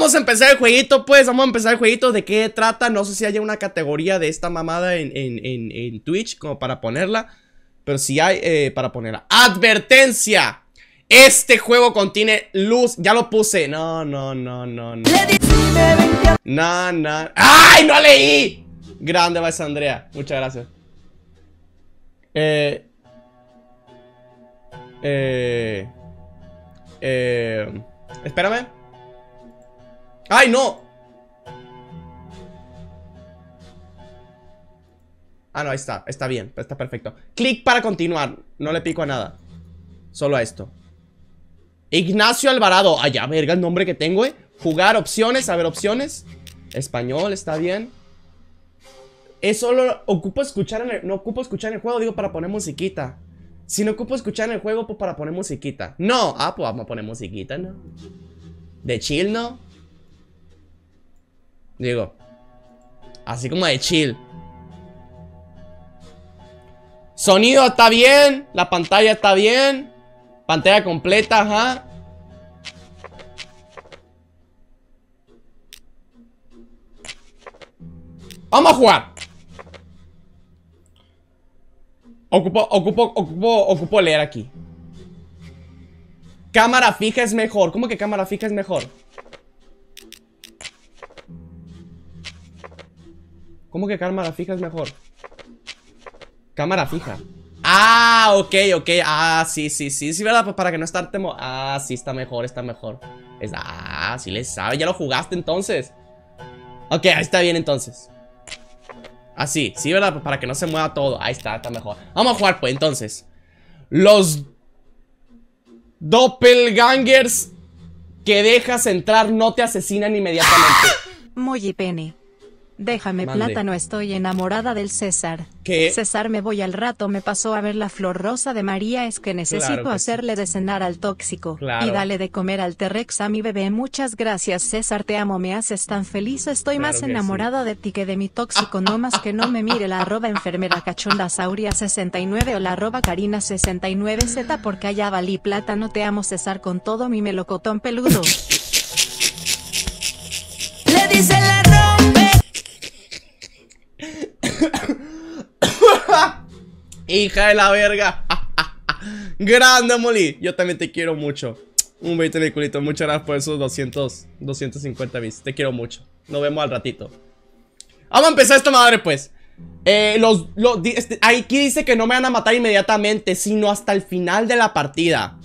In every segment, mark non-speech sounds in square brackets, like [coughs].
Vamos a empezar el jueguito, pues. Vamos a empezar el jueguito. ¿De qué trata? No sé si haya una categoría de esta mamada en, en, en, Twitch como para ponerla. Pero si hay eh, para ponerla. ¡Advertencia! Este juego contiene luz. Ya lo puse. No, no, no, no, no. No, ¡Ay! ¡No leí! Grande va Andrea. Muchas gracias. Eh. Eh. Eh. Espérame. ¡Ay, no! Ah, no, ahí está, está bien, está perfecto Clic para continuar, no le pico a nada Solo a esto Ignacio Alvarado Allá, verga, el nombre que tengo, eh Jugar, opciones, a ver, opciones Español, está bien Es solo, ocupo escuchar en el, No ocupo escuchar en el juego, digo, para poner musiquita Si no ocupo escuchar en el juego, pues para poner musiquita No, ah, pues vamos a poner musiquita, ¿no? De chill, ¿no? Digo, así como de chill. Sonido está bien, la pantalla está bien, pantalla completa, ajá. Vamos a jugar. Ocupo, ocupo, ocupo, ocupo leer aquí. Cámara fija es mejor. ¿Cómo que cámara fija es mejor? ¿Cómo que cámara fija es mejor? Cámara fija Ah, ok, ok Ah, sí, sí, sí, sí, verdad, pues para que no estarte temo Ah, sí, está mejor, está mejor es Ah, sí le sabe. ya lo jugaste entonces Ok, ahí está bien entonces Así, ah, sí, verdad, pues para que no se mueva todo Ahí está, está mejor Vamos a jugar pues entonces Los Doppelgangers que dejas entrar no te asesinan inmediatamente. Muy Penny Déjame plátano, estoy enamorada del César. ¿Qué? César me voy al rato, me pasó a ver la flor rosa de María, es que necesito hacerle de cenar al tóxico. Y dale de comer al T-Rex a mi bebé. Muchas gracias, César, te amo, me haces tan feliz. Estoy más enamorada de ti que de mi tóxico, no más que no me mire la arroba enfermera cachonda sauria 69 o la arroba carina 69z porque allá valí plata, te amo, César, con todo mi melocotón peludo. Le dice la [coughs] Hija de la verga. [coughs] Grande, Molly. Yo también te quiero mucho. Un beso en el culito. Muchas gracias por esos 200, 250 bits. Te quiero mucho. Nos vemos al ratito. Vamos a empezar esta madre, pues. Eh, los, este, aquí dice que no me van a matar inmediatamente, sino hasta el final de la partida.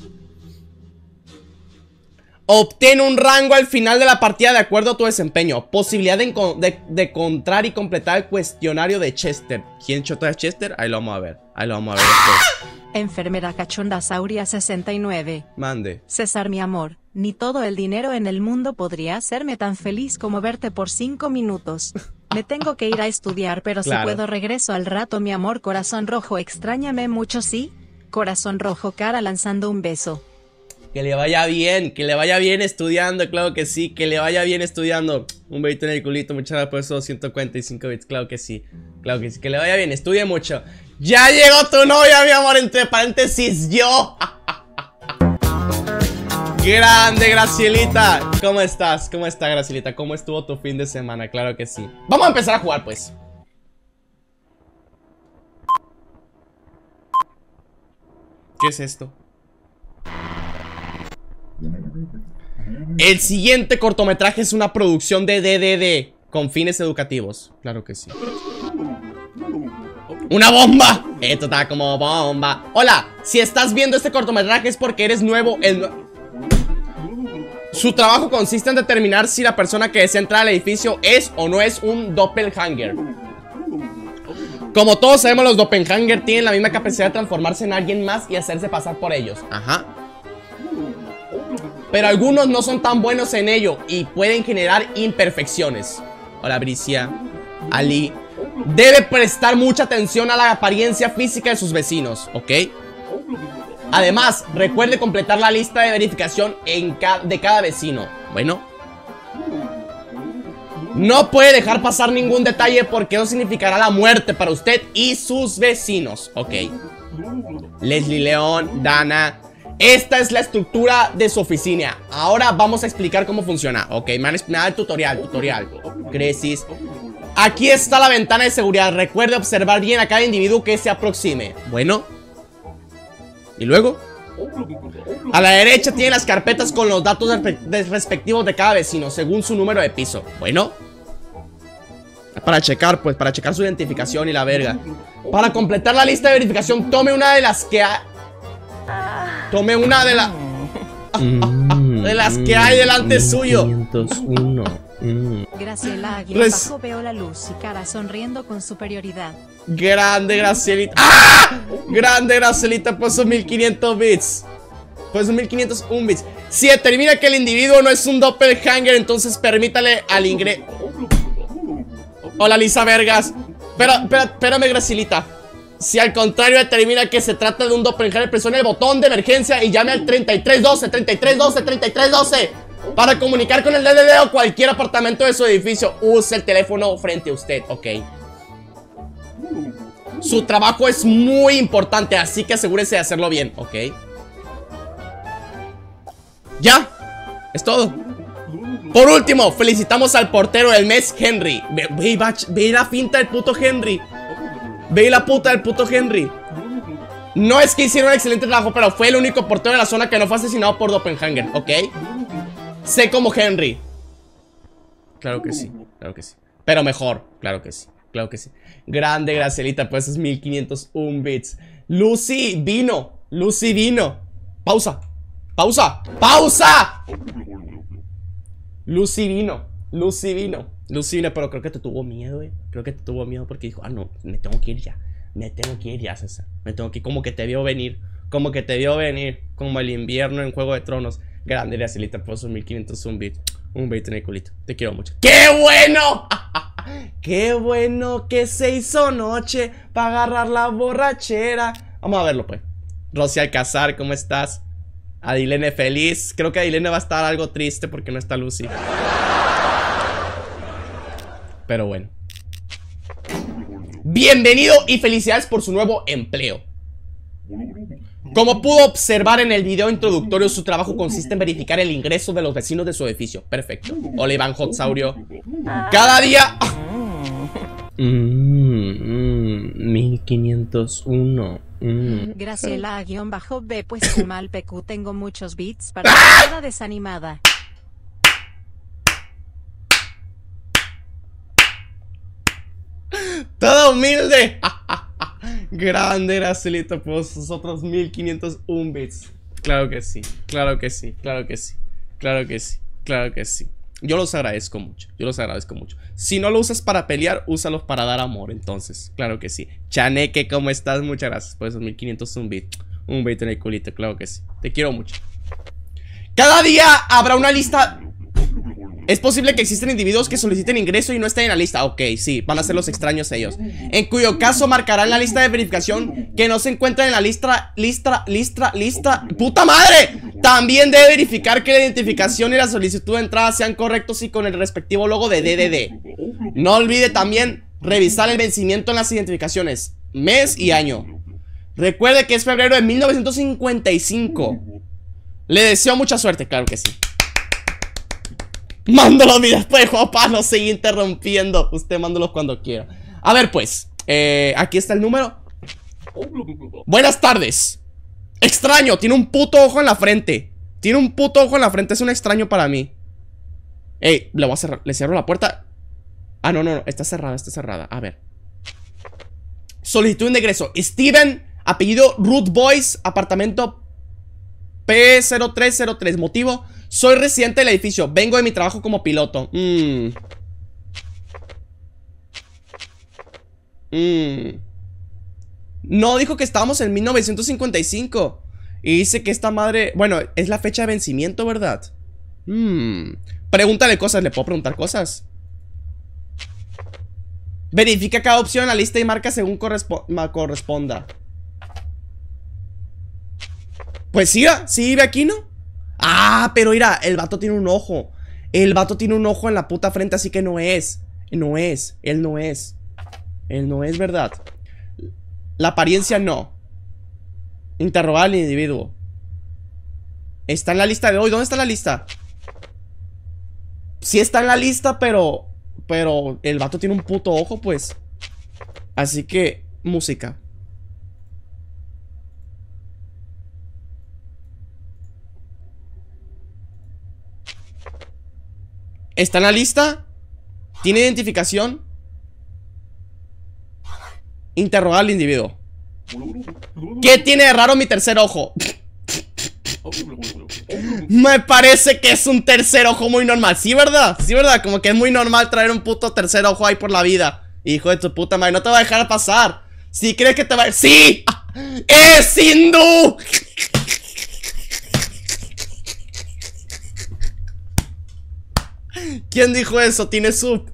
Obtén un rango al final de la partida de acuerdo a tu desempeño. Posibilidad de, encontrar y completar el cuestionario de Chester. ¿Quién chota a Chester? Ahí lo vamos a ver. Ahí lo vamos a ver Enfermera Cachonda Sauria 69. Mande. César, mi amor, ni todo el dinero en el mundo podría hacerme tan feliz como verte por cinco minutos. Me tengo que ir a estudiar, pero si puedo regreso al rato, mi amor. Corazón rojo, extrañame mucho, sí. Corazón rojo, cara lanzando un beso. Que le vaya bien, que le vaya bien estudiando, claro que sí, que le vaya bien estudiando. Un bebito en el culito, muchas gracias por esos 145 bits, claro que sí, claro que sí, que le vaya bien, estudie mucho. Ya llegó tu novia, mi amor, entre paréntesis, yo. [laughs] Grande, Gracielita. ¿Cómo estás? ¿Cómo está, Gracielita? ¿Cómo estuvo tu fin de semana? Claro que sí. Vamos a empezar a jugar, pues. ¿Qué es esto? El siguiente cortometraje es una producción de DDD con fines educativos. Claro que sí. ¡Una bomba! Esto está como bomba. Hola, si estás viendo este cortometraje es porque eres nuevo. Su trabajo consiste en determinar si la persona que desea entrar al edificio es o no es un doppelhanger. Como todos sabemos, los doppelhanger tienen la misma capacidad de transformarse en alguien más y hacerse pasar por ellos. Ajá pero algunos no son tan buenos en ello y pueden generar imperfecciones. Hola, Bricia. Ali. Debe prestar mucha atención a la apariencia física de sus vecinos, ¿ok? Además, recuerde completar la lista de verificación de cada vecino. Bueno. No puede dejar pasar ningún detalle porque no significará la muerte para usted y sus vecinos. Ok. Leslie León, Dana, esta es la estructura de su oficina. Ahora vamos a explicar cómo funciona. Ok, me han explicado el tutorial, tutorial. Crisis. Aquí está la ventana de seguridad. Recuerde observar bien a cada individuo que se aproxime. Bueno. ¿Y luego? A la derecha tiene las carpetas con los datos respectivos de cada vecino, según su número de piso. Bueno. Para checar, pues, para checar su identificación y la verga. Para completar la lista de verificación, tome una de las que ha Tome una de las... Mm, de las que hay delante mm, suyo. Mm. veo la luz y cara sonriendo con superioridad. Grande Gracielita. ¡Ah! Grande Gracielita por sus 1500 bits. Por esos 1501 bits. Si determina que el individuo no es un doppelhanger, entonces permítale al ingreso. Hola Lisa Vergas. espérame Gracielita. Si al contrario determina que se trata de un doppelganger, presione el botón de emergencia y llame al 3312, 3312, 3312 para comunicar con el DDD o cualquier apartamento de su edificio. Use el teléfono frente a usted, ok. Su trabajo es muy importante, así que asegúrese de hacerlo bien, ok. Ya, es todo. Por último, felicitamos al portero del mes, Henry. ve la finta del puto Henry. Veí la puta del puto Henry. No es que hicieron un excelente trabajo, pero fue el único portero de la zona que no fue asesinado por Dopenhanger, ¿ok? Sé como Henry. Claro que sí, claro que sí. Pero mejor, claro que sí, claro que sí. Grande Gracelita, pues es 1501 bits. Lucy vino, Lucy vino. Pausa, pausa, pausa. Lucy vino, Lucy vino, Lucy vino, pero creo que te tuvo miedo, eh creo que tuvo miedo porque dijo, ah, no, me tengo que ir ya, me tengo que ir ya, César, me tengo que ir, como que te vio venir, como que te vio venir, como el invierno en Juego de Tronos. Grande, Lita. por sus 1500 un bit, un bit en el culito, te quiero mucho. ¡Qué bueno! [laughs] ¡Qué bueno que se hizo noche para agarrar la borrachera! Vamos a verlo, pues. Rosy Alcazar, ¿cómo estás? Adilene feliz. Creo que Adilene va a estar algo triste porque no está Lucy. Pero bueno. Bienvenido y felicidades por su nuevo empleo. Como pudo observar en el video introductorio, su trabajo consiste en verificar el ingreso de los vecinos de su edificio. Perfecto. Hola, Iván Hotsaurio. Cada día... 1501. Ah. Mm, mm, mm. guión bajo b pues mal PQ tengo muchos bits para ¡Ah! la desanimada. Todo humilde. [laughs] Grande lito por esos otros 1501 bits. Claro que sí, claro que sí, claro que sí, claro que sí, claro que sí. Yo los agradezco mucho, yo los agradezco mucho. Si no lo usas para pelear, úsalos para dar amor, entonces. Claro que sí. Chaneque, ¿cómo estás? Muchas gracias por esos 1500 bits. Un bait en el culito, claro que sí. Te quiero mucho. Cada día habrá una lista es posible que existen individuos que soliciten ingreso y no estén en la lista. Ok, sí, van a ser los extraños ellos. En cuyo caso marcarán la lista de verificación que no se encuentran en la lista, lista, lista, lista. ¡Puta madre! También debe verificar que la identificación y la solicitud de entrada sean correctos y con el respectivo logo de DDD. No olvide también revisar el vencimiento en las identificaciones, mes y año. Recuerde que es febrero de 1955. Le deseo mucha suerte, claro que sí mi después, papá, no sigue interrumpiendo. Usted mándalos cuando quiera. A ver, pues, eh, aquí está el número. Buenas tardes. Extraño, tiene un puto ojo en la frente. Tiene un puto ojo en la frente, es un extraño para mí. Ey, le voy a cerrar, le cierro la puerta. Ah, no, no, no, está cerrada, está cerrada. A ver. Solicitud de ingreso. Steven, apellido Root Boys, apartamento P0303. Motivo, soy residente del edificio. Vengo de mi trabajo como piloto. Mm. Mm. No dijo que estábamos en 1955. Y dice que esta madre. Bueno, es la fecha de vencimiento, ¿verdad? Mmm. Pregúntale cosas. ¿Le puedo preguntar cosas? Verifica cada opción en la lista y marca según corresponda. Pues siga, sí, ve aquí, ¿no? Ah, pero mira, el vato tiene un ojo. El vato tiene un ojo en la puta frente, así que no es. No es, él no es. Él no es verdad. La apariencia no. Interrogar al individuo. Está en la lista de hoy. ¿Dónde está la lista? Sí está en la lista, pero... Pero el vato tiene un puto ojo, pues. Así que... Música. ¿Está en la lista? ¿Tiene identificación? Interrogar al individuo. ¿Qué tiene raro mi tercer ojo? Me parece que es un tercer ojo muy normal. Sí, ¿verdad? Sí, ¿verdad? Como que es muy normal traer un puto tercer ojo ahí por la vida. Hijo de tu puta madre, no te va a dejar pasar. Si crees que te va a... ¡Sí! ¡Es hindú! ¿Quién dijo eso? ¿Tiene sub?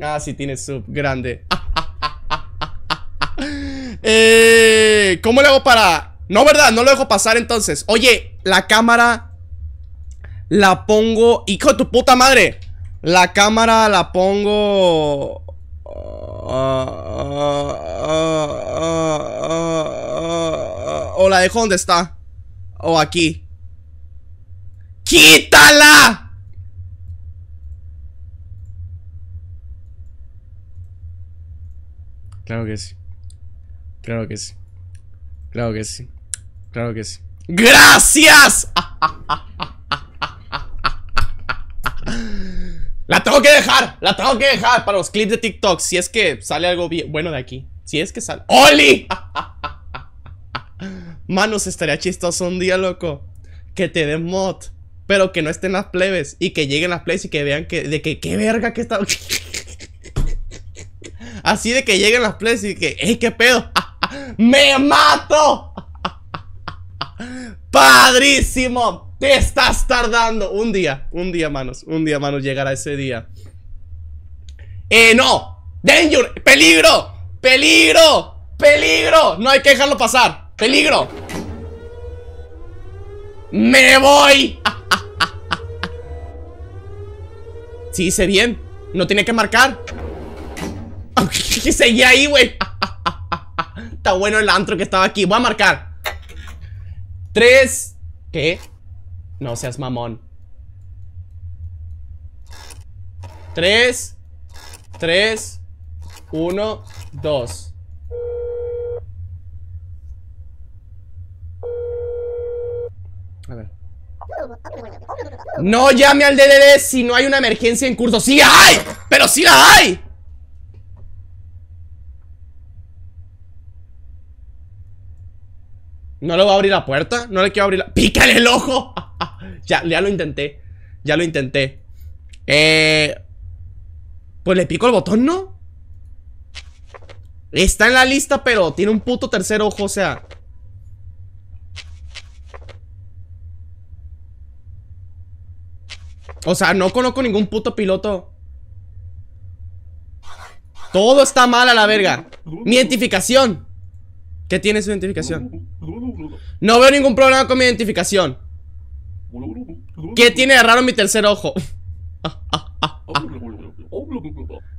Ah, sí, tiene sub. Grande. [laughs] Eh, ¿Cómo le hago para...? No, ¿verdad? No lo dejo pasar entonces. Oye, la cámara... La pongo... ¡Hijo de tu puta madre! La cámara la pongo... O la dejo donde está. O aquí. ¡Quítala! Claro que sí. Claro que sí. Claro que sí. Claro que sí. ¡Gracias! [laughs] La tengo que dejar, la tengo que dejar para los clips de TikTok. Si es que sale algo bueno de aquí. Si es que sale. ¡Oli! [laughs] Manos, estaría chistoso un día, loco. Que te den mod, pero que no estén las plebes y que lleguen las plebes y que vean que, de que, qué verga que está. [laughs] Así de que lleguen las plays y que, ¡Ey, qué pedo! ¡Me mato! ¡Padrísimo! Te estás tardando. Un día, un día, manos. Un día, manos, llegará ese día. ¡Eh, no! ¡Danger! ¡Peligro! ¡Peligro! ¡Peligro! No hay que dejarlo pasar. ¡Peligro! ¡Me voy! [laughs] Sí, hice bien. No tiene que marcar que [laughs] seguía ahí, güey. Está bueno el antro que estaba aquí. Voy a marcar. Tres. ¿Qué? No seas mamón. Tres. Tres. Uno. Dos. A ver. No llame al DDD si no hay una emergencia en curso. ¡Sí hay! ¡Pero sí la hay! No le voy a abrir la puerta. No le quiero abrir la... ¡Pícale el ojo! [laughs] ya, ya lo intenté. Ya lo intenté. Eh... Pues le pico el botón, ¿no? Está en la lista, pero tiene un puto tercer ojo, o sea... O sea, no conozco ningún puto piloto. Todo está mal a la verga. Mi identificación. ¿Qué tiene su identificación? No veo ningún problema con mi identificación. ¿Qué tiene de raro mi tercer ojo? [laughs]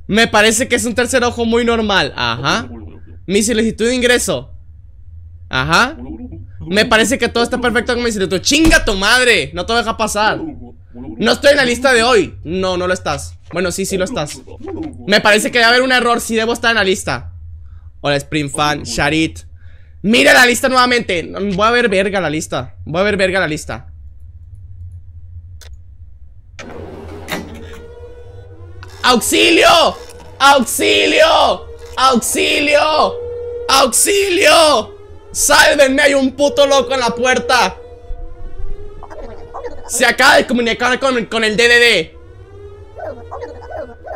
Me parece que es un tercer ojo muy normal. Ajá. Mi solicitud de ingreso. Ajá. Me parece que todo está perfecto con mi solicitud. ¡Chinga tu madre! No te deja pasar. No estoy en la lista de hoy. No, no lo estás. Bueno, sí, sí lo estás. Me parece que debe haber un error si debo estar en la lista. Hola, Spring Fan, Sharit. Mira la lista nuevamente. Voy a ver verga la lista. Voy a ver verga la lista. ¡Auxilio! ¡Auxilio! ¡Auxilio! ¡Auxilio! ¡Sálvenme! Hay un puto loco en la puerta. Se acaba de comunicar con, con el DDD.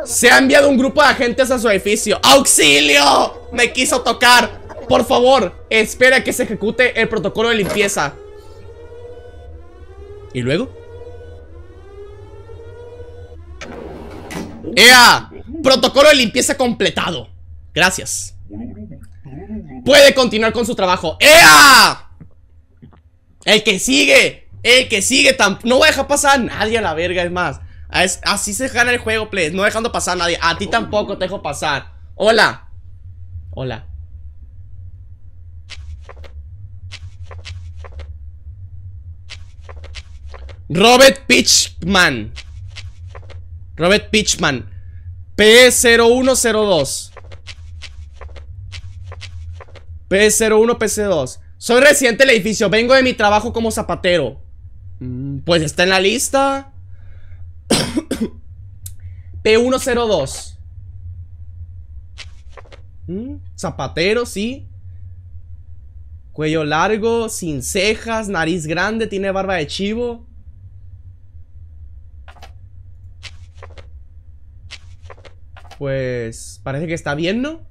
Se ha enviado un grupo de agentes a su edificio. ¡Auxilio! Me quiso tocar. Por favor, espera que se ejecute el protocolo de limpieza. ¿Y luego? ¡Ea! Protocolo de limpieza completado. Gracias. Puede continuar con su trabajo. ¡Ea! El que sigue. El que sigue. No voy a dejar pasar a nadie a la verga, es más. así se gana el juego, please. No dejando pasar a nadie. A ti tampoco te dejo pasar. Hola. Hola. Robert Pitchman. Robert Pitchman. P0102. P01, PC2. Soy residente del edificio. Vengo de mi trabajo como zapatero. Mm, pues está en la lista. [coughs] P102. Mm, zapatero, sí. Cuello largo, sin cejas, nariz grande, tiene barba de chivo. Pues parece que está bien, ¿no?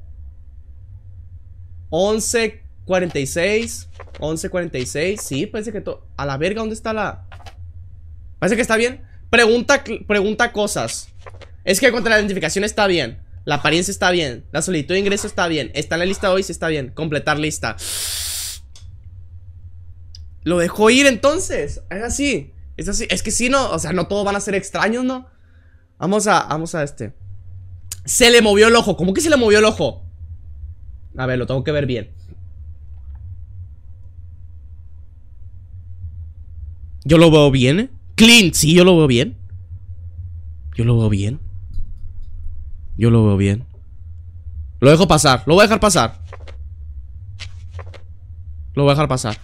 11.46 11.46 Sí, parece que todo... A la verga, ¿dónde está la...? Parece que está bien Pregunta, pregunta cosas Es que contra la identificación está bien La apariencia está bien La solicitud de ingreso está bien Está en la lista hoy, sí está bien Completar lista Lo dejó ir entonces Es así Es así Es que sí, ¿no? O sea, no todos van a ser extraños, ¿no? Vamos a... Vamos a este se le movió el ojo. ¿Cómo que se le movió el ojo? A ver, lo tengo que ver bien. Yo lo veo bien. Clint, sí, yo lo veo bien. Yo lo veo bien. Yo lo veo bien. Lo dejo pasar. Lo voy a dejar pasar. Lo voy a dejar pasar.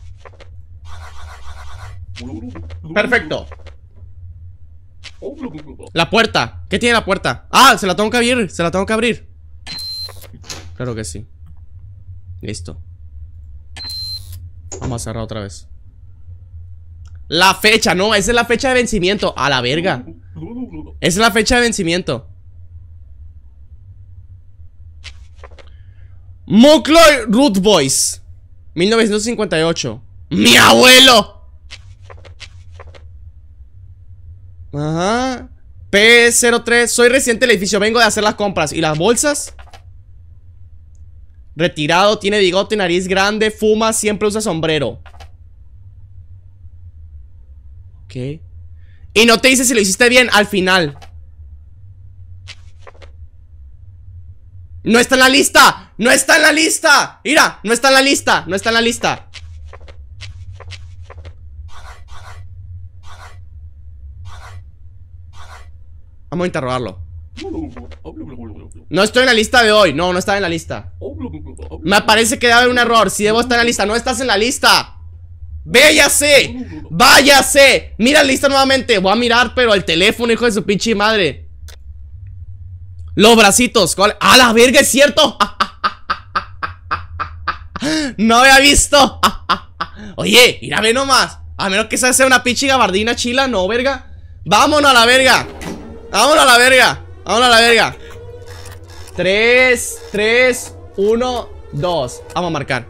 Perfecto. La puerta. ¿Qué tiene la puerta? Ah, se la tengo que abrir. Se la tengo que abrir. Claro que sí. Listo. Vamos a cerrar otra vez. La fecha, no, esa es la fecha de vencimiento. A la verga. Esa es la fecha de vencimiento. Mucloy Root Boys. 1958. ¡Mi abuelo! Ajá. P03, soy reciente del edificio, vengo de hacer las compras. ¿Y las bolsas? Retirado, tiene bigote, nariz grande, fuma, siempre usa sombrero. Ok. Y no te dice si lo hiciste bien al final. No está en la lista. No está en la lista. Mira, no está en la lista. No está en la lista. Vamos a interrogarlo. No estoy en la lista de hoy. No, no estaba en la lista. Me parece que debe haber un error. Si debo estar en la lista, no estás en la lista. ¡Véyase! ¡Váyase! Mira la lista nuevamente. Voy a mirar, pero el teléfono, hijo de su pinche madre. Los bracitos. ¿cuál? ¡A la verga, es cierto! [laughs] ¡No había visto! [laughs] Oye, irá, ve nomás. A menos que esa sea una pinche gabardina chila, no, verga. ¡Vámonos a la verga! Vámonos a la verga. Vámonos a la verga. 3, 3, 1, 2. Vamos a marcar.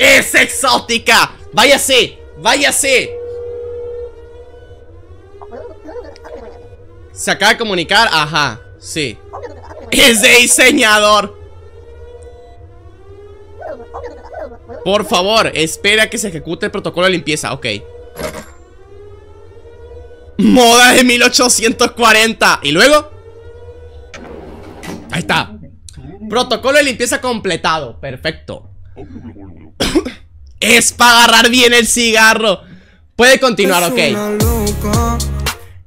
¡Es exótica! ¡Váyase! ¡Váyase! Se acaba de comunicar, ajá, sí. Es de diseñador. Por favor, espera que se ejecute el protocolo de limpieza, ok. Moda de 1840 Y luego Ahí está Protocolo de limpieza completado Perfecto [coughs] Es para agarrar bien el cigarro Puede continuar, ok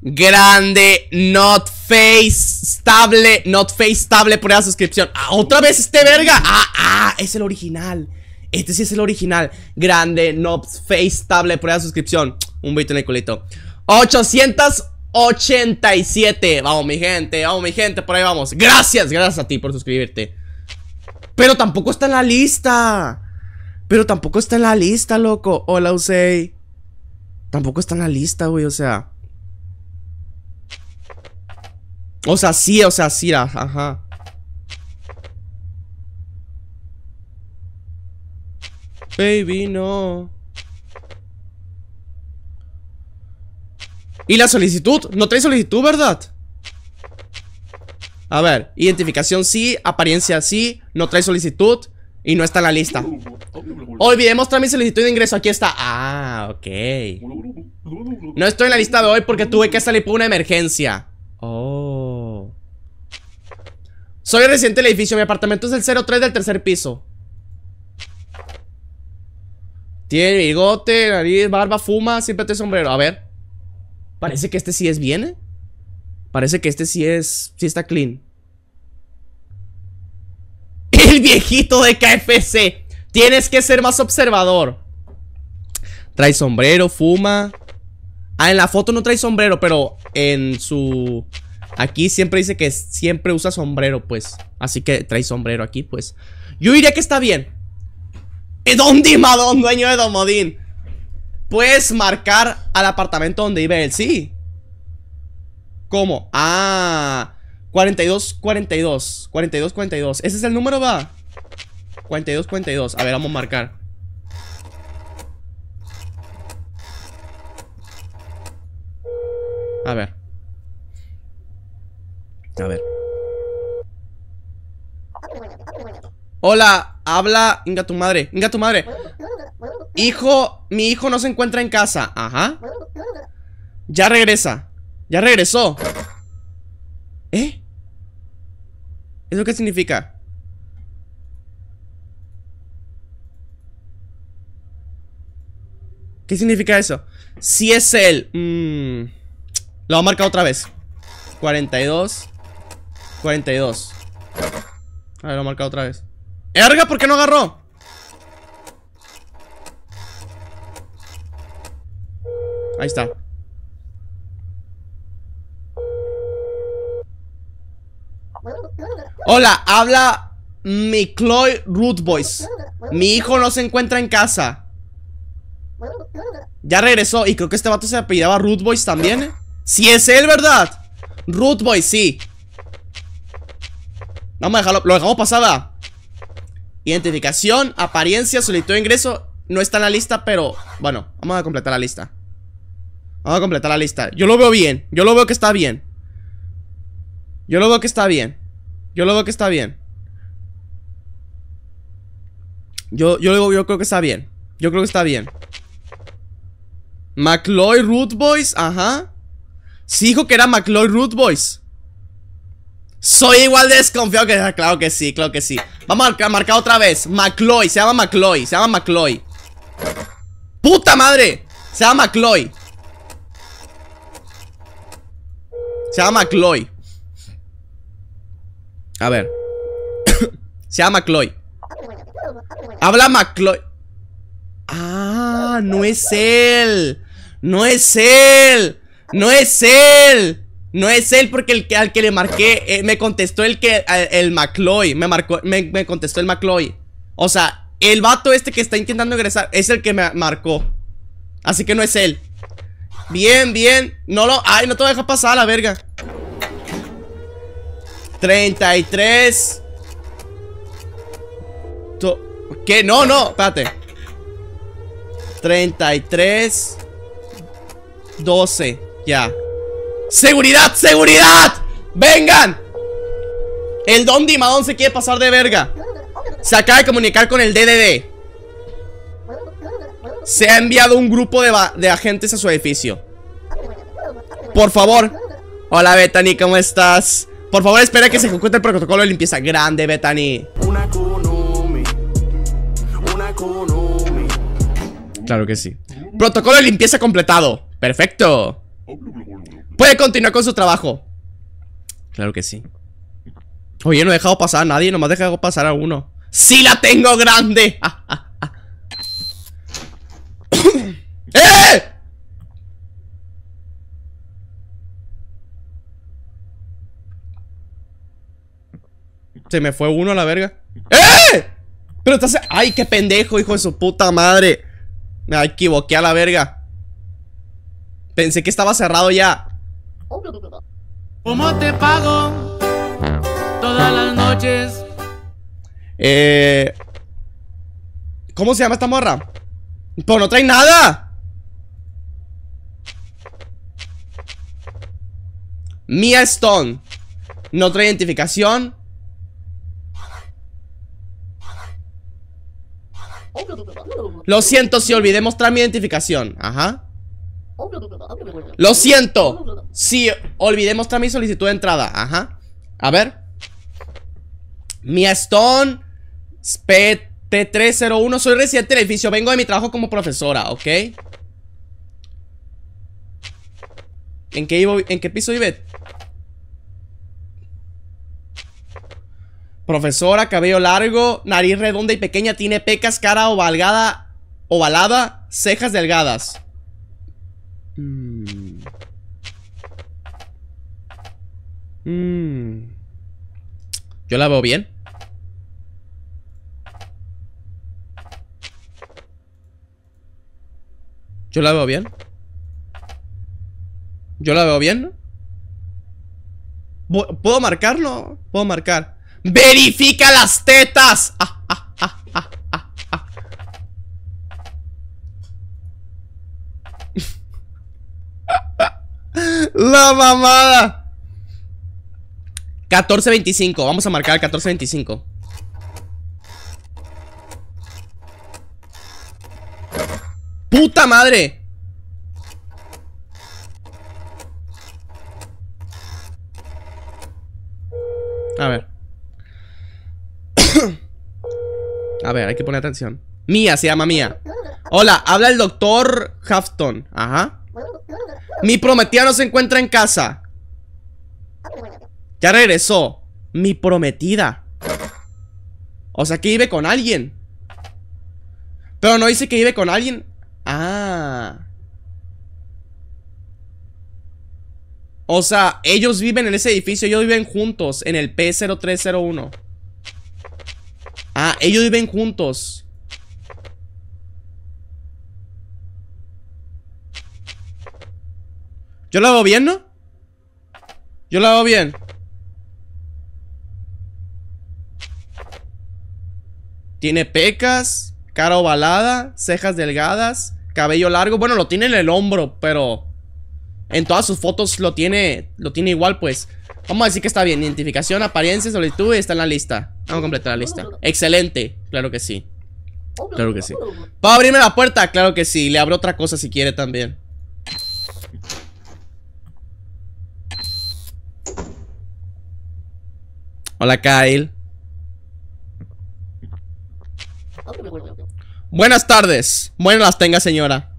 Grande Not Face Stable Not Face Stable Por la suscripción ah, otra vez este verga Ah, ah, es el original Este sí es el original Grande Not Face Stable Por la suscripción Un bito en el culito 887. Vamos, mi gente, vamos, mi gente, por ahí vamos. Gracias, gracias a ti por suscribirte. Pero tampoco está en la lista. Pero tampoco está en la lista, loco. Hola, Usei. Tampoco está en la lista, güey, o sea. O sea, sí, o sea, sí, ajá. Baby, no. ¿Y la solicitud? ¿No trae solicitud, verdad? A ver, identificación sí, apariencia sí, no trae solicitud y no está en la lista. Olvidé mostrar mi solicitud de ingreso, aquí está. Ah, ok. No estoy en la lista de hoy porque tuve que salir por una emergencia. Oh. Soy residente del edificio, mi apartamento es el 03 del tercer piso. Tiene bigote, nariz, barba, fuma, siempre te sombrero. A ver. Parece que este sí es bien, ¿eh? Parece que este sí es. sí está clean. [laughs] El viejito de KFC. Tienes que ser más observador. Trae sombrero, fuma. Ah, en la foto no trae sombrero, pero en su. Aquí siempre dice que siempre usa sombrero, pues. Así que trae sombrero aquí, pues. Yo diría que está bien. Edón Dimadón, dueño de Modín puedes marcar al apartamento donde iba él, sí. ¿Cómo? Ah, 42, 42, 42, 42. Ese es el número, va. 42, 42. A ver, vamos a marcar. A ver. A ver. Hola, habla. Inga tu madre, inga tu madre. Hijo, mi hijo no se encuentra en casa. Ajá. Ya regresa. Ya regresó. ¿Eh? ¿Eso qué significa? ¿Qué significa eso? Si es él. Mm. Lo va a marcar otra vez. 42. 42. A ver, lo marcado otra vez. Erga, eh, ¿por qué no agarró? Ahí está. Hola, habla mi Chloe Root Mi hijo no se encuentra en casa. Ya regresó y creo que este vato se apellidaba Root también. ¿eh? Si es él, ¿verdad? Root sí. Vamos a dejarlo. Lo dejamos pasada. Identificación, apariencia, solicitud de ingreso No está en la lista, pero bueno Vamos a completar la lista Vamos a completar la lista Yo lo veo bien, yo lo veo que está bien Yo lo veo que está bien Yo lo veo que está bien Yo, yo, yo creo que está bien Yo creo que está bien McCloy Root Boys, ajá Sí dijo que era McCloy Root Boys soy igual de desconfiado que... Ah, claro que sí, claro que sí Vamos a marcar otra vez. McCloy, se llama McCloy, se llama McCloy. ¡Puta madre! Se llama McCloy. Se llama McCloy. A ver. [coughs] se llama McCloy. Habla McCloy. Ah, no es él. No es él. No es él. No es él porque el que, al que le marqué eh, me contestó el que el McCloy, me marcó me, contestó el McCloy. O sea, el vato este que está intentando ingresar es el que me marcó. Así que no es él. Bien, bien. No lo ay, no te voy a pasar la verga. 33 ¿Qué? No, no, espérate 33 12 Ya ¡Seguridad, seguridad! ¡Vengan! El Don Dimadón se quiere pasar de verga. Se acaba de comunicar con el DDD. Se ha enviado un grupo de, agentes a su edificio. Por favor. Hola, Bethany, ¿cómo estás? Por favor, espera que se ejecute el protocolo de limpieza. Grande, Bethany. Una Claro que sí. Protocolo de limpieza completado. Perfecto. Puede continuar con su trabajo. Claro que sí. Oye, no he dejado pasar a nadie, nomás he dejado pasar a uno. ¡Sí la tengo grande! ¡Ja, [laughs] eh Se me fue uno a la verga. ¡Eh! Pero entonces... ¡Ay, qué pendejo, hijo de su puta madre! Me equivoqué a la verga. Pensé que estaba cerrado ya. ¿Cómo te pago todas las noches? Eh, ¿Cómo se llama esta morra? Pues no trae nada. Mia Stone. No trae identificación. Lo siento si olvidé mostrar mi identificación. Ajá. Lo siento. Si olvidemos mostrar mi solicitud de entrada. Ajá. A ver. Mi Stone PT301. Soy residente del edificio. Vengo de mi trabajo como profesora, ¿ok? ¿En qué, ¿En qué piso vive? Profesora, cabello largo, nariz redonda y pequeña, tiene pecas, cara ovalgada, ovalada, cejas delgadas. Mm. mm. Yo la veo bien. Yo la veo bien. Yo la veo bien. ¿Puedo marcarlo? Puedo marcar. ¡Verifica las tetas! Ah. mamada. 14.25, vamos a marcar 14.25. ¡Puta madre! A ver. [coughs] a ver, hay que poner atención. Mía, se llama Mía. Hola, habla el doctor Hafton. Ajá. Mi prometida no se encuentra en casa. Ya regresó. Mi prometida. O sea que vive con alguien. Pero no dice que vive con alguien. Ah. O sea, ellos viven en ese edificio, ellos viven juntos en el P0301. Ah, ellos viven juntos. Yo lo veo bien, ¿no? Yo lo veo bien Tiene pecas Cara ovalada Cejas delgadas Cabello largo Bueno, lo tiene en el hombro, pero En todas sus fotos lo tiene Lo tiene igual, pues Vamos a decir que está bien Identificación, apariencia, solicitud Está en la lista Vamos a completar la lista Excelente Claro que sí Claro que sí ¿Puedo abrirme la puerta? Claro que sí Le abro otra cosa si quiere también Hola, Kyle. Buenas tardes. Buenas las tenga, señora.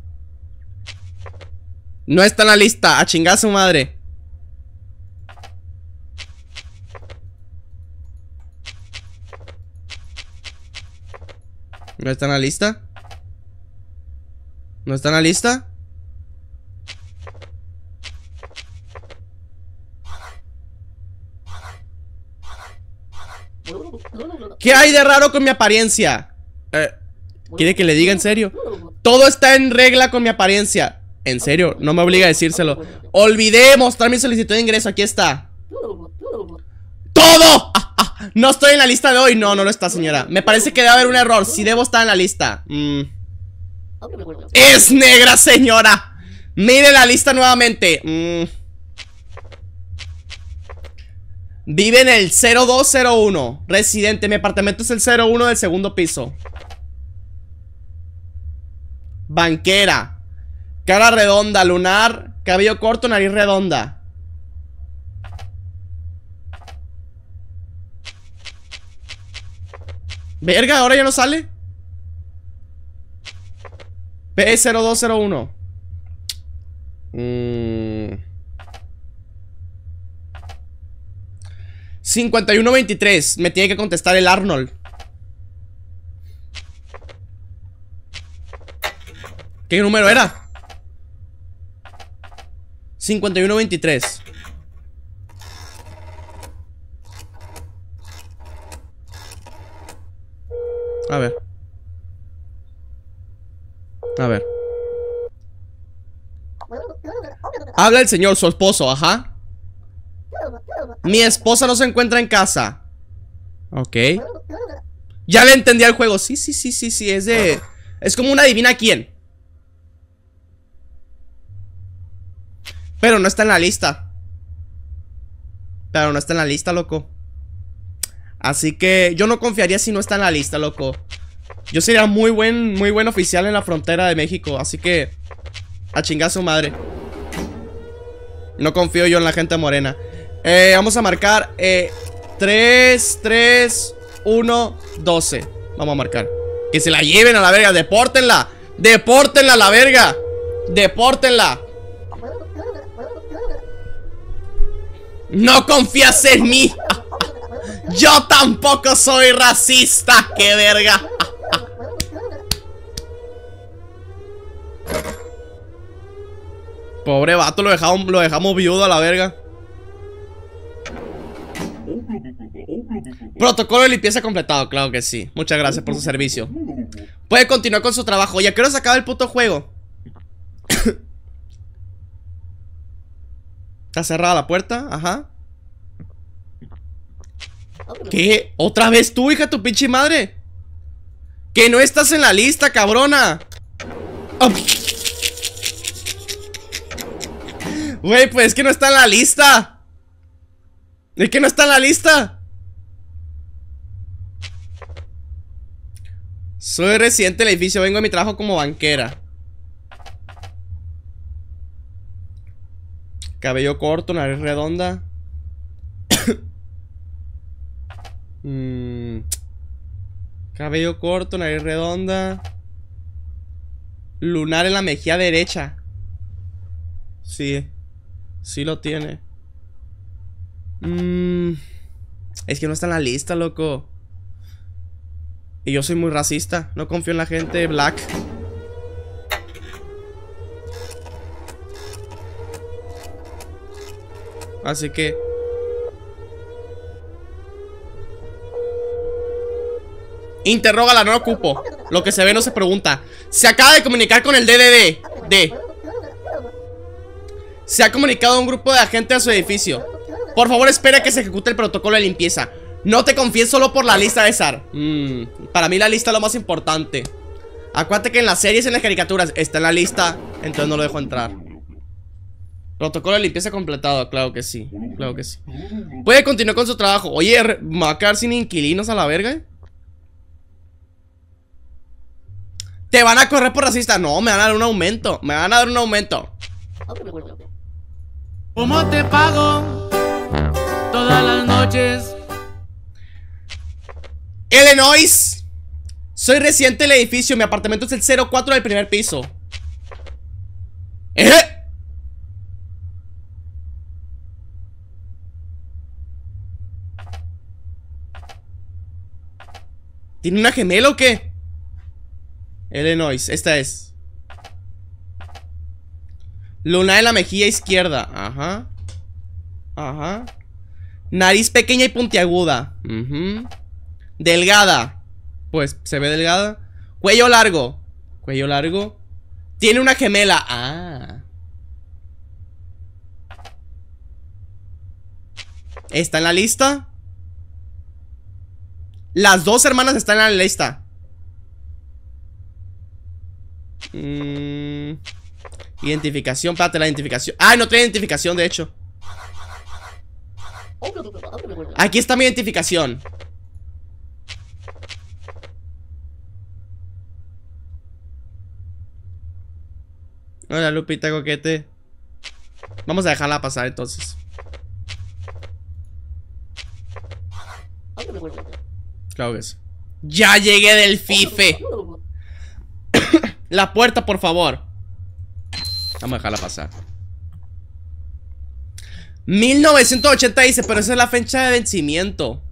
No está en la lista. A chingar su madre. ¿No está en la lista? ¿No está en la lista? ¿Qué hay de raro con mi apariencia? Eh, ¿Quiere que le diga en serio? Todo está en regla con mi apariencia. En serio, no me obliga a decírselo. Olvidé mostrar mi solicitud de ingreso. Aquí está. ¡Todo! Ah, ah, no estoy en la lista de hoy. No, no lo está, señora. Me parece que debe haber un error. si debo estar en la lista. Mm. ¡Es negra, señora! Mire la lista nuevamente. Mm. Vive en el 0201 Residente, mi apartamento es el 01 del segundo piso Banquera Cara redonda, lunar Cabello corto, nariz redonda Verga, ahora ya no sale P0201 Mmm 51-23. Me tiene que contestar el Arnold. ¿Qué número era? 51-23. A ver. A ver. Habla el señor, su esposo, ajá. Mi esposa no se encuentra en casa. Ok. Ya le entendí al juego. Sí, sí, sí, sí, sí. Es de. Es como una adivina quién. Pero no está en la lista. Pero no está en la lista, loco. Así que yo no confiaría si no está en la lista, loco. Yo sería muy buen, muy buen oficial en la frontera de México. Así que. A chingar su madre. No confío yo en la gente morena. Eh, vamos a marcar 3, 3, 1, 12 Vamos a marcar Que se la lleven a la verga, depórtenla Depórtenla a la verga Depórtenla No confías en mí Yo tampoco soy racista Qué verga Pobre vato, lo dejamos, lo dejamos viudo a la verga Protocolo de limpieza completado, claro que sí. Muchas gracias por su servicio. Puede continuar con su trabajo. Ya creo se acaba el puto juego. [coughs] Está cerrada la puerta, ajá. ¿Qué? ¿Otra vez tú, hija tu pinche madre? ¡Que no estás en la lista, cabrona! Wey, pues es que no está en la lista. Es que no está en la lista? Soy residente del edificio, vengo a mi trabajo como banquera. Cabello corto, nariz redonda. [coughs] Mm. Cabello corto, nariz redonda. Lunar en la mejilla derecha. Sí. Sí lo tiene. Mmm. Es que no está en la lista, loco. Y yo soy muy racista. No confío en la gente black. Así que... Interroga la no ocupo. Lo que se ve no se pregunta. Se acaba de comunicar con el DDD. D. Se ha comunicado un grupo de agentes a su edificio. Por favor, espera que se ejecute el protocolo de limpieza. No te confíes solo por la lista de Sar. Mm. para mí la lista es lo más importante. Acuérdate que en las series y en las caricaturas está en la lista, entonces no lo dejo entrar. Protocolo de limpieza completado, claro que sí, claro que sí. Puede continuar con su trabajo. Oye, macar sin inquilinos a la verga. Te van a correr por racista. No, me van a dar un aumento. Me van a dar un aumento. ¿Cómo te pago? todas las noches. Elenois Soy reciente del edificio. Mi apartamento es el 04 del primer piso. ¿Eh? ¿Tiene una gemela o qué? Elenois esta es. Luna de la mejilla izquierda. Ajá. Ajá. Nariz pequeña y puntiaguda. Delgada. Pues se ve delgada. Cuello largo. Cuello largo. Tiene una gemela. Ah. ¿Está en la lista? Las dos hermanas están en la lista. Mm. Identificación, espérate, la identificación. Ah, no trae identificación, de hecho. Aquí está mi identificación Hola Lupita Coquete Vamos a dejarla pasar entonces Claro que sí ¡Ya llegué del FIFE! [coughs] La puerta, por favor Vamos a dejarla pasar 1980 dice, pero esa es la fecha de vencimiento.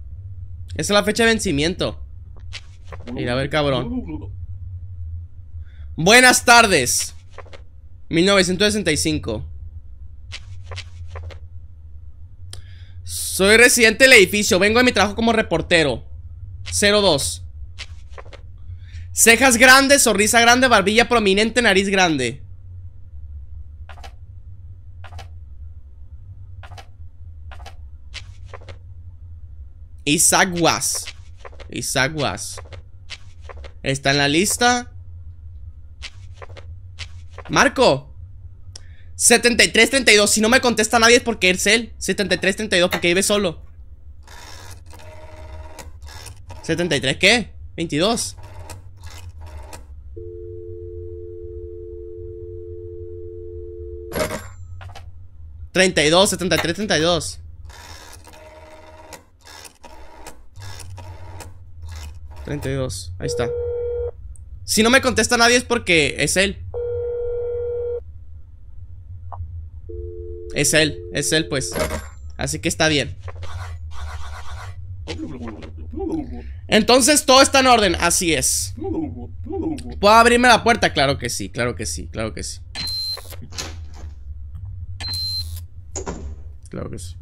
Esa es la fecha de vencimiento. Mira, a ver, cabrón. Buenas tardes. 1965. Soy residente del edificio. Vengo de mi trabajo como reportero. 02. Cejas grandes, sonrisa grande, barbilla prominente, nariz grande. Isaguas Isaguas. Está en la lista. Marco. 7332. Si no me contesta nadie es porque es él. 7332 porque vive solo. 73, ¿qué? 22. ¿32, 73, 32? 32, ahí está Si no me contesta nadie es porque es él Es él, es él pues Así que está bien Entonces todo está en orden, así es ¿Puedo abrirme la puerta? Claro que sí, claro que sí, claro que sí Claro que sí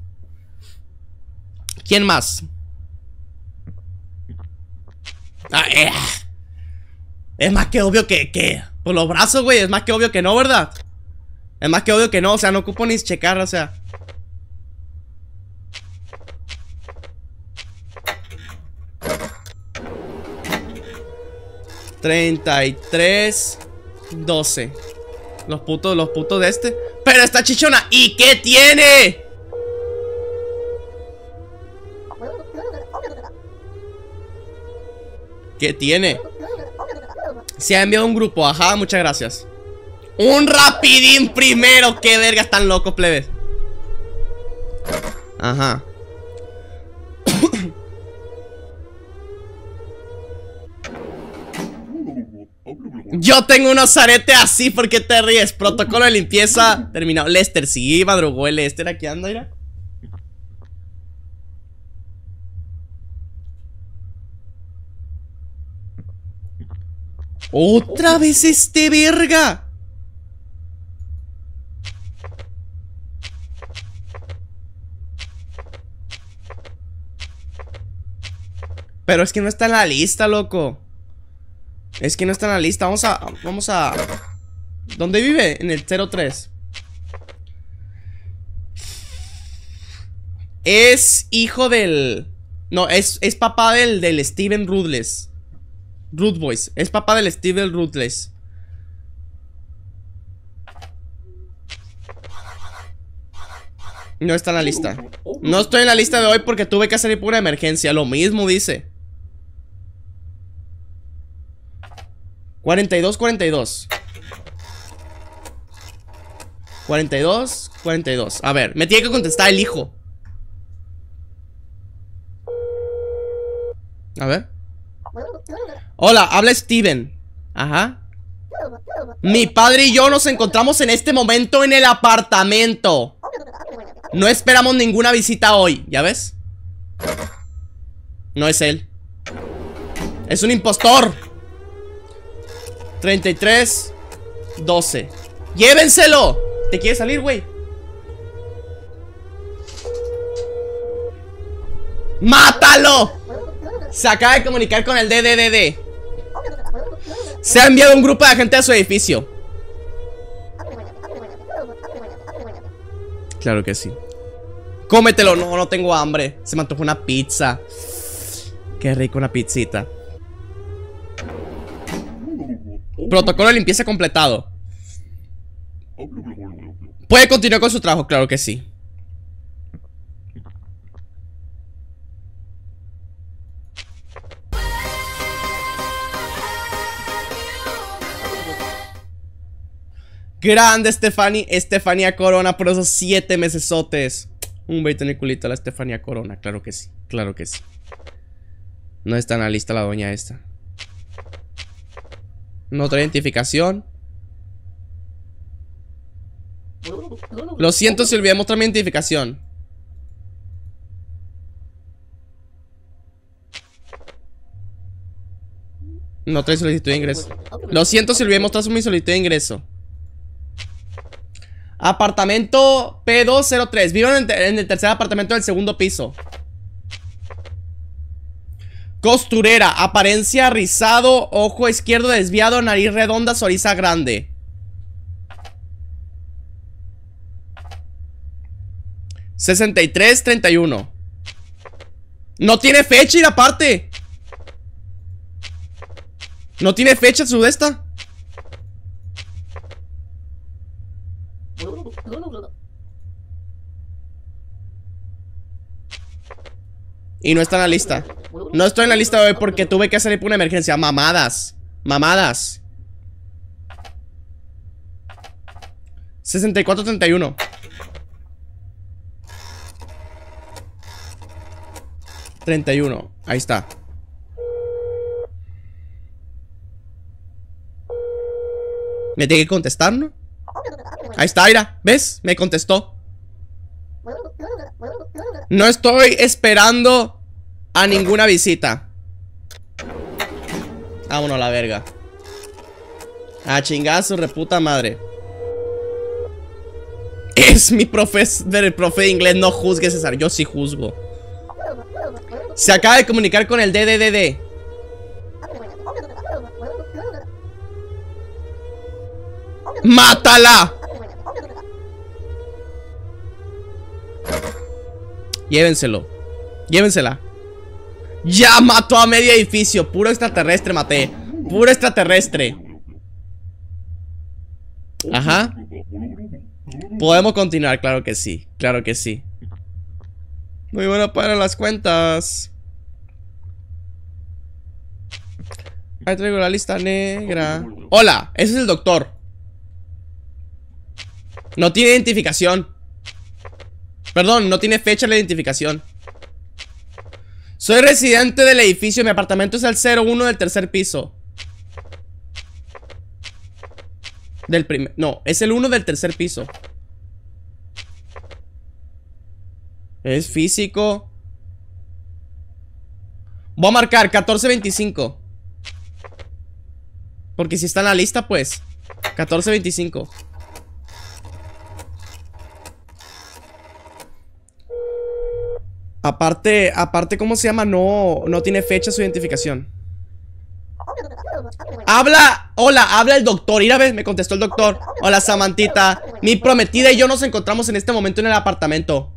¿Quién más? Ah, eh, ah. Es más que obvio que, que. Por los brazos, güey. Es más que obvio que no, ¿verdad? Es más que obvio que no. O sea, no ocupo ni checar, o sea. ...33... ...12... ...los putos, los putos de este... ...pero está chichona... ¿Y qué tiene? ¿Qué tiene? Se ha enviado un grupo, ajá, muchas gracias ¡Un rapidín primero! ¡Qué verga están locos, plebes! Ajá Yo tengo unos aretes así, porque te ríes? Protocolo de limpieza terminado. Lester, sí, madrugó el Lester, aquí anda, mira. ¡Otra vez este verga! Pero es que no está en la lista, loco. Es que no está en la lista. Vamos a... Vamos a... ¿Dónde vive? En el 03. Es hijo del... No, es, es papá del, del Steven Rudles. Root Boys. Es papá del Steve Ruthless. No está en la lista. No estoy en la lista de hoy porque tuve que hacer por una emergencia. Lo mismo dice. 42, 42. 42, 42. A ver, me tiene que contestar el hijo. A ver. Hola, habla Steven. Ajá. Mi padre y yo nos encontramos en este momento en el apartamento. No esperamos ninguna visita hoy, ¿ya ves? No es él. Es un impostor. 33, 12. ¡Llévenselo! ¿Te quiere salir, güey? ¡Mátalo! Se acaba de comunicar con el DDDD. Se ha enviado un grupo de gente a su edificio. Claro que sí. Cómetelo. No, no tengo hambre. Se me antojó una pizza. Qué rico una pizzita. Protocolo de limpieza completado. ¿Puede continuar con su trabajo? Claro que sí. Grande, Estefani Estefanía Corona por esos siete mesesotes. Un beito en el a la Estefanía Corona. Claro que sí, claro que sí. No está en la lista la doña esta. No trae identificación. Lo siento si olvidé mostrar mi identificación. No trae solicitud de ingreso. Lo siento si olvidé mostrar mi solicitud de ingreso. Apartamento P203. Vivo en, el tercer apartamento del segundo piso. Costurera. Apariencia rizado. Ojo izquierdo desviado. Nariz redonda. sonrisa grande. 6331. No tiene fecha y parte No tiene fecha su esta. Y no está en la lista. No estoy en la lista hoy porque tuve que salir por una emergencia. Mamadas. Mamadas. 64-31. ...31, ahí está Me tiene que contestar, ¿no? Ahí está, mira, ¿ves? Me contestó No estoy esperando a ninguna visita. Vámonos a la verga. A chingazo, reputa madre. Es mi profe del profe de inglés, no juzgue César. Yo sí juzgo. Se acaba de comunicar con el DDDD. ¡Mátala! Llévenselo. Llévensela. Ya mató a medio edificio Puro extraterrestre maté Puro extraterrestre Ajá Podemos continuar, claro que sí Claro que sí Muy bueno para las cuentas Ahí traigo la lista negra Hola, ese es el doctor No tiene identificación Perdón, no tiene fecha la identificación soy residente del edificio, mi apartamento es el 01 del tercer piso. Del primer... No, es el 1 del tercer piso. Es físico. Voy a marcar 1425. Porque si está en la lista, pues. 1425. Aparte, aparte, ¿cómo se llama? No, no tiene fecha su identificación. Habla, hola, habla el doctor. Ir a ver, me contestó el doctor. Hola, Samantita. Mi prometida y yo nos encontramos en este momento en el apartamento.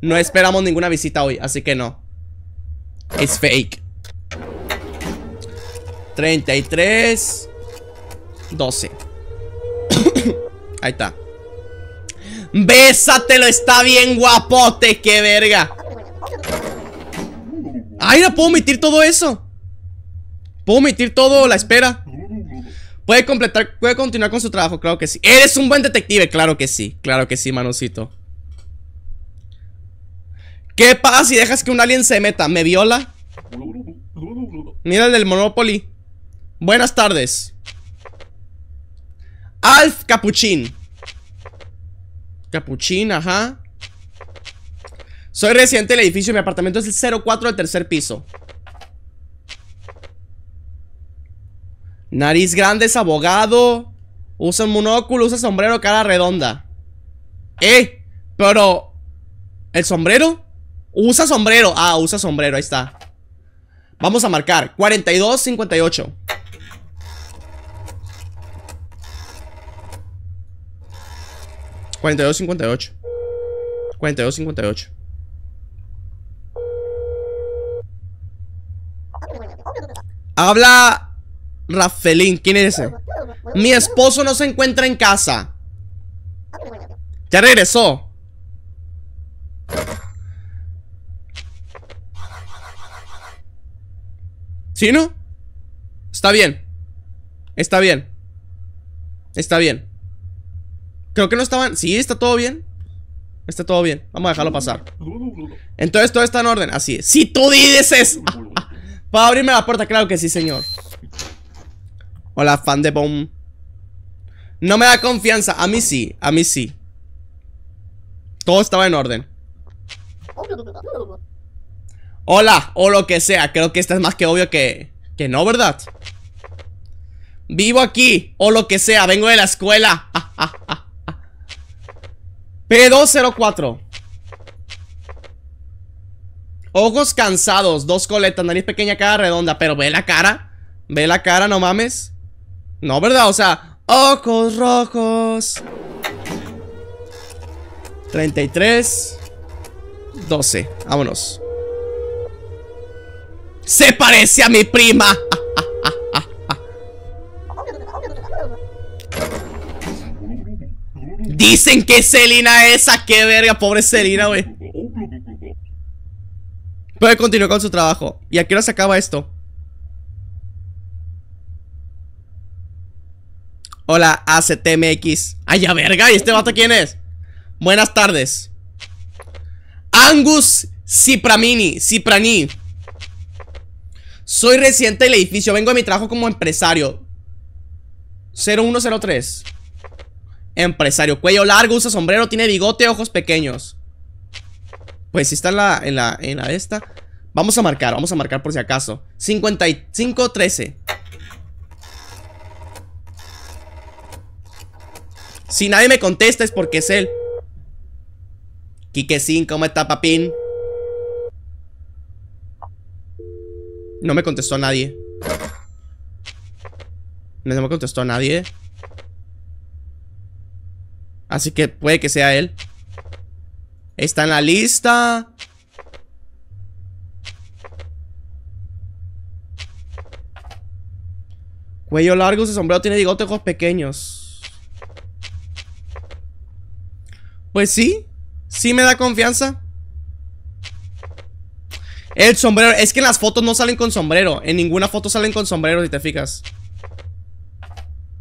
No esperamos ninguna visita hoy, así que no. Es fake. 33 12 [coughs] Ahí está Bésatelo, está bien guapote, qué verga ¡Ay, no puedo omitir todo eso! Puedo omitir todo la espera. Puede completar, puede continuar con su trabajo, claro que sí. Eres un buen detective, claro que sí, claro que sí, Manosito ¿Qué pasa si dejas que un alien se meta? ¿Me viola? Mira el del Monopoly. Buenas tardes. Alf Capuchín. Capuchín, ajá. Soy residente del edificio, mi apartamento es el 04 del tercer piso. Nariz grande es abogado. Usa un monóculo, usa sombrero, cara redonda. ¡Eh! Pero... ¿El sombrero? Usa sombrero. Ah, usa sombrero, ahí está. Vamos a marcar. 42, y ¿42, 58. Habla Rafelín, ¿quién es ese? Mi esposo no se encuentra en casa. Ya regresó. ¿Sí, no? Está bien. Está bien. Está bien. Creo que no estaban... Sí, está todo bien. Está todo bien. Vamos a dejarlo pasar. Entonces todo está en orden. Así es. Si tú dices ¿Puedo abrirme la puerta? Claro que sí, señor. Hola, fan de Bomb. No me da confianza. A mí sí, a mí sí. Todo estaba en orden. Hola, o lo que sea. Creo que esta es más que obvio que... Que no, ¿verdad? Vivo aquí, o lo que sea. Vengo de la escuela. [laughs] P204. Ojos cansados, dos coletas, nariz pequeña, cara redonda. Pero ve la cara. Ve la cara, no mames. No, ¿verdad? O sea, ojos rojos. 33. 12. Vámonos. Se parece a mi prima. Dicen que Selina esa. Qué verga, pobre Selina, güey. Puede continuar con su trabajo. ¿Y a qué hora se acaba esto? Hola, ACTMX. ¡Ay, ya verga! ¿Y este vato quién es? Buenas tardes. Angus Cipramini. Ciprani. Soy reciente del edificio. Vengo a mi trabajo como empresario. 0103. Empresario. Cuello largo, usa sombrero, tiene bigote, ojos pequeños. Pues si está en la, en la, esta. Vamos a marcar, vamos a marcar por si acaso. 55, 13. Si nadie me contesta es porque es él. Quique ¿cómo está, papín? No me contestó nadie. No me contestó nadie. Así que puede que sea él. Está en la lista. Cuello largo, su sombrero tiene bigote, ojos pequeños. Pues sí, sí me da confianza. El sombrero, es que en las fotos no salen con sombrero. En ninguna foto salen con sombrero, si te fijas.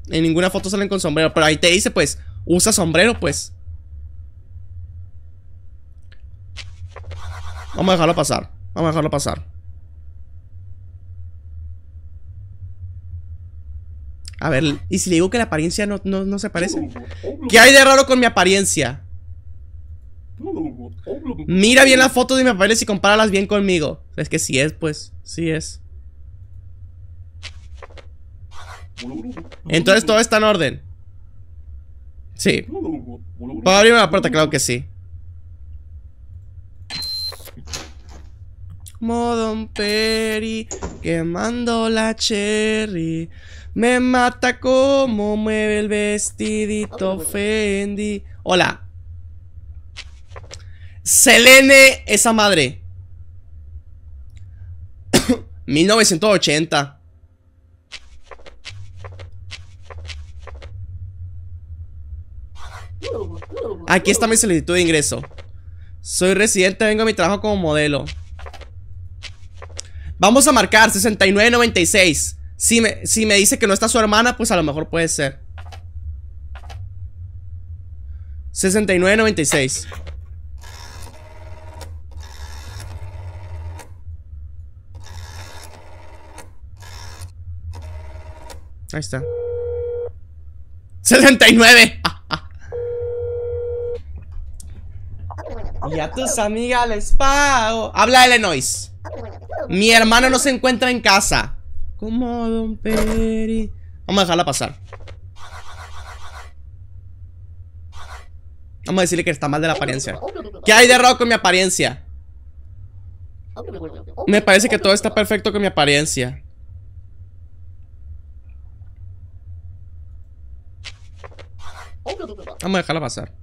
En ninguna foto salen con sombrero. Pero ahí te dice, pues, usa sombrero, pues. Vamos a dejarlo pasar. Vamos a dejarlo pasar. A ver, ¿y si le digo que la apariencia no, no, se parece? ¿Qué hay de raro con mi apariencia? Mira bien las fotos de mis papeles y compáralas bien conmigo. Es que si es, pues. Sí es. Entonces todo está en orden. Sí. ¿Puedo abrirme la puerta? Claro que sí. Modon Peri, quemando la cherry. Me mata como mueve el vestidito Fendi. Hola. Selene, esa madre. 1980. [coughs] Aquí está mi solicitud de ingreso. Soy residente, vengo a mi trabajo como modelo. Vamos a marcar 69.96. Si me, si me dice que no está su hermana, pues a lo mejor puede ser. 69.96. Ahí está. 69. [laughs] y a tus amigas les pago. Habla L-Noise mi hermano no se encuentra en casa. Como Don Vamos a dejarla pasar. Vamos a decirle que está mal de la apariencia. ¿Qué hay de raro con mi apariencia? Me parece que todo está perfecto con mi apariencia. Vamos a dejarla pasar.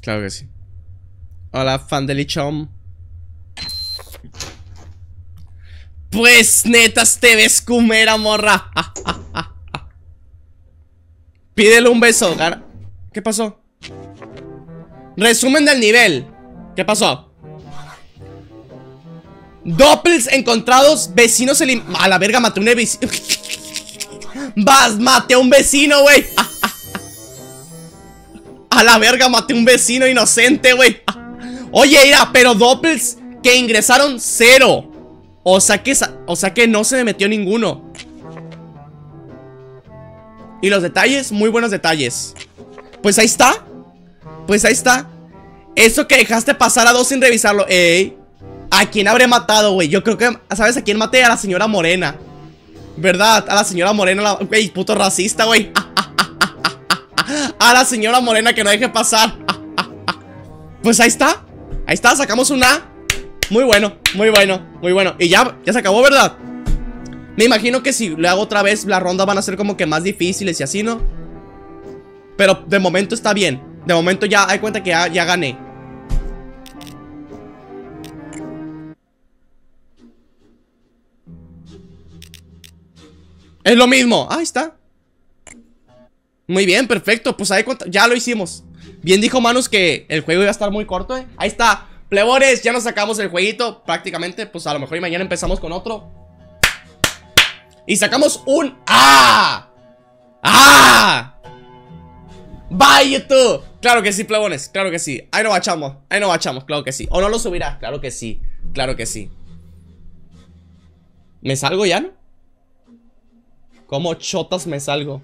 Claro que sí. Hola, fan de Lichom. Pues netas te ves cumera, morra. [laughs] Pídele un beso, cara ¿Qué pasó? Resumen del nivel. ¿Qué pasó? Doppels encontrados, vecinos eliminados [laughs] [laughs] A la verga, maté un vecino. Vas, maté a un vecino, güey. A la verga, maté a un vecino inocente, güey. Oye, mira, pero doppels que ingresaron cero. O sea que, o sea que no se me metió ninguno. Y los detalles, muy buenos detalles. Pues ahí está. Pues ahí está. Eso que dejaste pasar a dos sin revisarlo. ¿A quién habré matado, güey? Yo creo que... ¿Sabes a quién maté? A la señora Morena. ¿Verdad? A la señora Morena. Güey, puto racista, güey. [laughs] a la señora Morena que no deje pasar. [laughs] pues ahí está. Ahí está, sacamos una, Muy bueno, muy bueno, muy bueno Y ya, ya se acabó, ¿verdad? Me imagino que si lo hago otra vez La ronda van a ser como que más difíciles y así, ¿no? Pero de momento está bien De momento ya hay cuenta que ya, gané Es lo mismo, ahí está Muy bien, perfecto, pues ahí cuenta, ya lo hicimos Bien dijo Manus que el juego iba a estar muy corto, eh. Ahí está. plebones, ya nos sacamos el jueguito prácticamente. Pues a lo mejor y mañana empezamos con otro. Y sacamos un ¡Ah! ¡Ah! ¡Bye, YouTube! Claro que sí, plebones, claro que sí. Ahí nos bachamos, ahí nos bachamos, claro que sí. O no lo subirá, claro que sí, claro que sí. ¿Me salgo ya, no? ¿Cómo chotas me salgo?